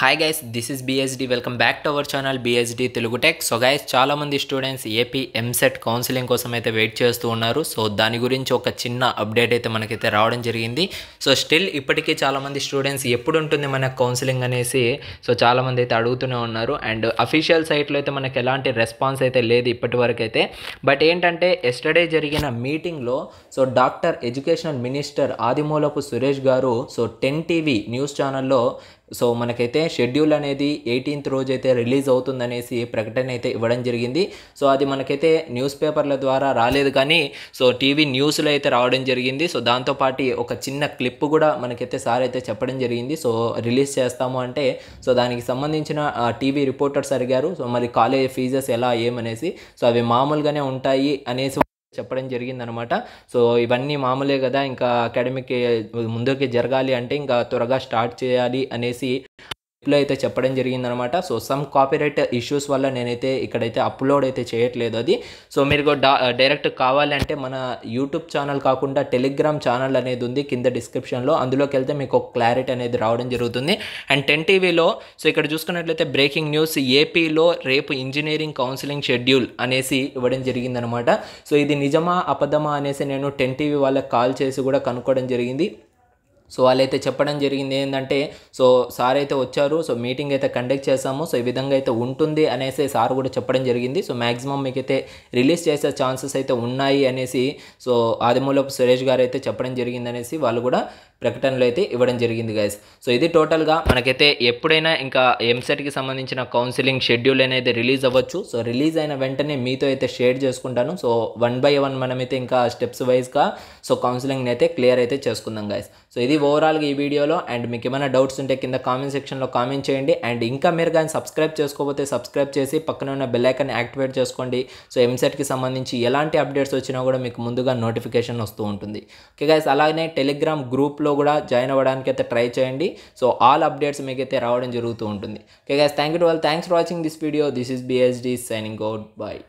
hi guys this is BSD welcome back to our channel BSD Telugu tech so guys చాలామంది students AP EAMCET counselling కోసం అయితే wait చేస్తూ ఉన్నారు so దాని గురించి ఒక చిన్న అప్డేట్ అయితే మనకైతే రావడం జరిగింది సో స్టిల్ ఇప్పటికీ చాలామంది స్టూడెంట్స్ ఎప్పుడు ఉంటుంది మన కౌన్సిలింగ్ అనేసి సో చాలామంది అయితే అడుగుతూనే ఉన్నారు అండ్ అఫీషియల్ సైట్లో అయితే మనకు ఎలాంటి రెస్పాన్స్ అయితే లేదు ఇప్పటి వరకు అయితే బట్ ఏంటంటే ఎస్టర్డే జరిగిన మీటింగ్లో so doctor educational minister Adimulapu Suresh garu so ten TV news ఛానల్లో సో మనకైతే షెడ్యూల్ అనేది ఎయిటీన్త్ రోజు అయితే రిలీజ్ అవుతుందనేసి ప్రకటన అయితే ఇవ్వడం జరిగింది సో అది మనకైతే న్యూస్ పేపర్ల ద్వారా రాలేదు కానీ సో టీవీ న్యూస్లో అయితే రావడం జరిగింది సో దాంతోపాటు ఒక చిన్న క్లిప్ కూడా మనకైతే సార్ అయితే చెప్పడం జరిగింది సో రిలీజ్ చేస్తాము అంటే సో దానికి సంబంధించిన టీవీ రిపోర్టర్స్ అడిగారు సో మరి కాలేజ్ ఫీజెస్ ఎలా ఏమనేసి సో అవి మామూలుగానే ఉంటాయి అనేసి చెప్పడం అనమాట సో ఇవన్నీ మామూలే కదా ఇంకా అకాడమిక్ ముందుకి జరగాలి అంటే ఇంకా త్వరగా స్టార్ట్ చేయాలి అనేసి లో అయితే చెప్పడం జరిగిందనమాట సో సమ్ కాపీరైట్ ఇష్యూస్ వల్ల నేనైతే ఇక్కడైతే అప్లోడ్ అయితే చేయట్లేదు అది సో మీరు డైరెక్ట్ కావాలంటే మన యూట్యూబ్ ఛానల్ కాకుండా టెలిగ్రామ్ ఛానల్ అనేది ఉంది కింద డిస్క్రిప్షన్లో అందులోకి వెళ్తే మీకు ఒక క్లారిటీ అనేది రావడం జరుగుతుంది అండ్ టెన్ టీవీలో సో ఇక్కడ చూసుకున్నట్లయితే బ్రేకింగ్ న్యూస్ ఏపీలో రేపు ఇంజనీరింగ్ కౌన్సిలింగ్ షెడ్యూల్ అనేసి ఇవ్వడం జరిగిందనమాట సో ఇది నిజమా అబద్ధమా అనేసి నేను టెన్ టీవీ వాళ్ళకి కాల్ చేసి కూడా కనుక్కోవడం జరిగింది సో వాళ్ళైతే చెప్పడం జరిగింది ఏంటంటే సో సార్ అయితే వచ్చారు సో మీటింగ్ అయితే కండక్ట్ చేసాము సో ఈ విధంగా అయితే ఉంటుంది అనేసి సార్ కూడా చెప్పడం జరిగింది సో మ్యాక్సిమం మీకైతే రిలీజ్ చేసే ఛాన్సెస్ అయితే ఉన్నాయి అనేసి సో ఆదిమూలపు సురేష్ గారు అయితే చెప్పడం జరిగింది అనేసి వాళ్ళు కూడా ప్రకటనలు అయితే ఇవ్వడం జరిగింది గైస్ సో ఇది టోటల్గా మనకైతే ఎప్పుడైనా ఇంకా ఎంసెట్కి సంబంధించిన కౌన్సిలింగ్ షెడ్యూల్ అనేది రిలీజ్ అవ్వచ్చు సో రిలీజ్ అయిన వెంటనే మీతో అయితే షేర్ చేసుకుంటాను సో వన్ బై వన్ మనమైతే ఇంకా స్టెప్స్ వైజ్గా సో కౌన్సిలింగ్ని అయితే క్లియర్ అయితే చేసుకుందాం గైస్ సో ఇది ఓవరాల్గా ఈ వీడియోలో అండ్ మీకు ఏమైనా డౌట్స్ ఉంటే కింద కామెంట్ సెక్షన్లో కామెంట్ చేయండి అండ్ ఇంకా మీరు కానీ సబ్స్క్రైబ్ చేసుకోకపోతే సబ్స్క్రైబ్ చేసి పక్కన ఉన్న బెల్లైకన్ యాక్టివేట్ చేసుకోండి సో ఎంసెట్కి సంబంధించి ఎలాంటి అప్డేట్స్ వచ్చినా కూడా మీకు ముందుగా నోటిఫికేషన్ వస్తూ ఉంటుంది ఓకే గైస్ అలాగే టెలిగ్రామ్ గ్రూప్లో కూడా జాయిన్ అవ్వడానికి అయితే ట్రై చేయండి సో ఆల్ అప్డేట్స్ మీకైతే రావడం జరుగుతూ ఉంటుంది okay guys thank you to all thanks for watching this video this is BSD signing out bye